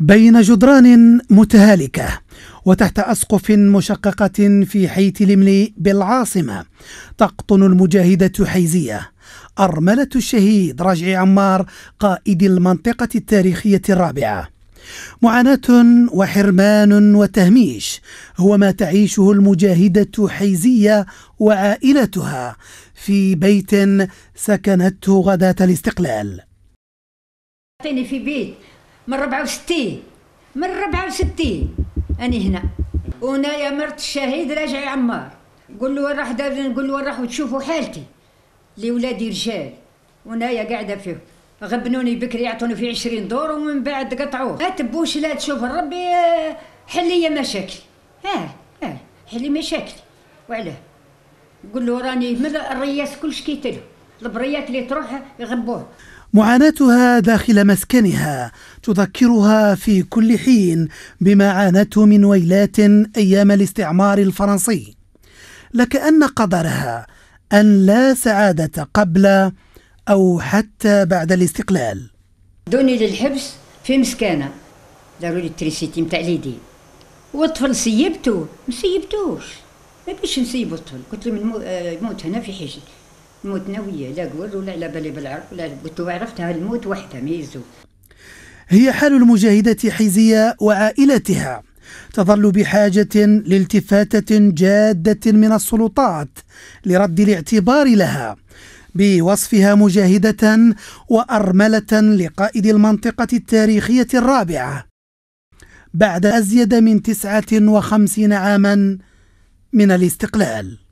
بين جدران متهالكه وتحت اسقف مشققه في حيث تلملي بالعاصمه تقطن المجاهده حيزيه ارمله الشهيد رجع عمار قائد المنطقه التاريخيه الرابعه معاناة وحرمان وتهميش هو ما تعيشه المجاهدة حيزية وعائلتها في بيت سكنته غداة الاستقلال في بيت من 64 من 64 أنا هنا يا مرت الشهيد راجع عمار قول له وين راح نقول له وين راح وتشوفوا حالتي لي ولادي رجال وهنايا قاعدة فيهم غبنوني بكري يعطوني في عشرين دور ومن بعد قطعوه تبوش لا تشوف ربي حلي مشاكل اه اه حلي مشاكل وعلاه قول له راني من الرياس كلش كيتلو البريات اللي تروح يغبوه معاناتها داخل مسكنها تذكرها في كل حين بما عانته من ويلات ايام الاستعمار الفرنسي لكأن قدرها أن لا سعادة قبل أو حتى بعد الاستقلال دوني للحبس في مسكانة داروا لي التريسيتي متاع ليدي والطفل سيبته ما سيبتوش ما بيش نسيبو الطفل قلت له آه، يموت هنا في حجي متنويه لا قول ولا على بالي بالعرب ولا قلت عرفتها الموت وحده ميزو هي حال المجاهدة حيزية وعائلتها تظل بحاجة لالتفاتة جادة من السلطات لرد الاعتبار لها بوصفها مجاهدة وأرملة لقائد المنطقة التاريخية الرابعة بعد أزيد من 59 عاما من الاستقلال